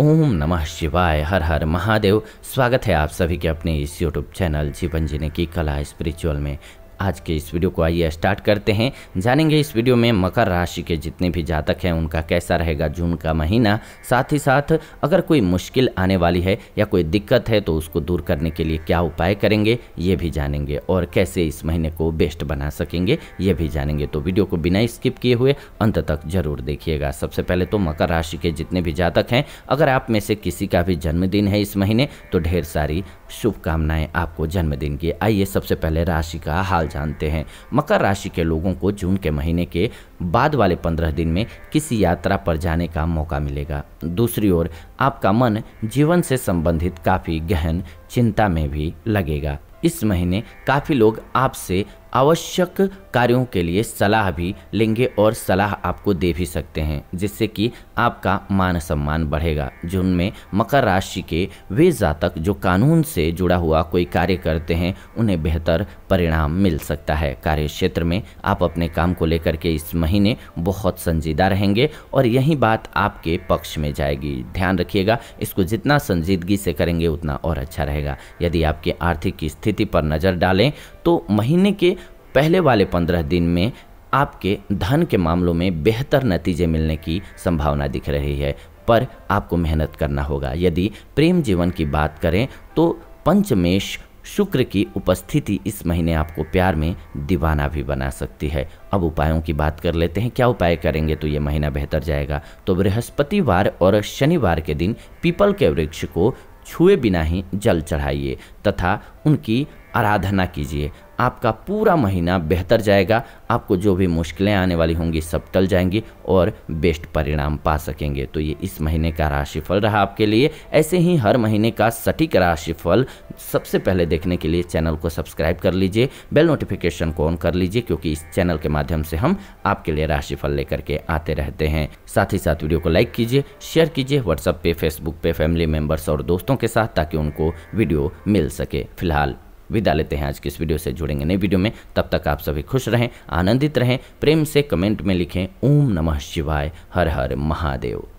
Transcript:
ओम नमः शिवाय हर हर महादेव स्वागत है आप सभी के अपने इस यूट्यूब चैनल जीवन जीने की कला स्पिरिचुअल में आज के इस वीडियो को आइए स्टार्ट करते हैं जानेंगे इस वीडियो में मकर राशि के जितने भी जातक हैं उनका कैसा रहेगा जून का महीना साथ ही साथ अगर कोई मुश्किल आने वाली है या कोई दिक्कत है तो उसको दूर करने के लिए क्या उपाय करेंगे ये भी जानेंगे और कैसे इस महीने को बेस्ट बना सकेंगे ये भी जानेंगे तो वीडियो को बिना स्किप किए हुए अंत तक जरूर देखिएगा सबसे पहले तो मकर राशि के जितने भी जातक हैं अगर आप में से किसी का भी जन्मदिन है इस महीने तो ढेर सारी शुभकामनाएं आपको जन्मदिन की आइए सबसे पहले राशि का हाल हाल जानते हैं मकर राशि के लोगों को जून के महीने के बाद वाले पंद्रह दिन में किसी यात्रा पर जाने का मौका मिलेगा दूसरी ओर आपका मन जीवन से संबंधित काफ़ी गहन चिंता में भी लगेगा इस महीने काफ़ी लोग आपसे आवश्यक कार्यों के लिए सलाह भी लेंगे और सलाह आपको दे भी सकते हैं जिससे कि आपका मान सम्मान बढ़ेगा जिनमें मकर राशि के वे जातक जो कानून से जुड़ा हुआ कोई कार्य करते हैं उन्हें बेहतर परिणाम मिल सकता है कार्य क्षेत्र में आप अपने काम को लेकर के इस महीने बहुत संजीदा रहेंगे और यही बात आपके पक्ष में जाएगी ध्यान रखिएगा इसको जितना संजीदगी से करेंगे उतना और अच्छा रहेगा यदि आपकी आर्थिक स्थिति पर नज़र डालें तो महीने के पहले वाले पंद्रह दिन में आपके धन के मामलों में बेहतर नतीजे मिलने की संभावना दिख रही है पर आपको मेहनत करना होगा यदि प्रेम जीवन की बात करें तो पंचमेश शुक्र की उपस्थिति इस महीने आपको प्यार में दीवाना भी बना सकती है अब उपायों की बात कर लेते हैं क्या उपाय करेंगे तो ये महीना बेहतर जाएगा तो बृहस्पतिवार और शनिवार के दिन पीपल के वृक्ष को छुए बिना ही जल चढ़ाइए तथा उनकी आराधना कीजिए आपका पूरा महीना बेहतर जाएगा आपको जो भी मुश्किलें आने वाली होंगी सब टल जाएंगी और बेस्ट परिणाम पा सकेंगे तो ये इस महीने का राशिफल रहा आपके लिए ऐसे ही हर महीने का सटीक राशिफल सबसे पहले देखने के लिए चैनल को सब्सक्राइब कर लीजिए बेल नोटिफिकेशन को ऑन कर लीजिए क्योंकि इस चैनल के माध्यम से हम आपके लिए राशिफल लेकर के आते रहते हैं साथ ही साथ वीडियो को लाइक कीजिए शेयर कीजिए व्हाट्सअप पे फेसबुक पे फैमिली मेम्बर्स और दोस्तों के साथ ताकि उनको वीडियो मिल सके फिलहाल विदा लेते हैं आज की इस वीडियो से जुड़ेंगे नई वीडियो में तब तक आप सभी खुश रहें आनंदित रहें प्रेम से कमेंट में लिखें ओम नमः शिवाय हर हर महादेव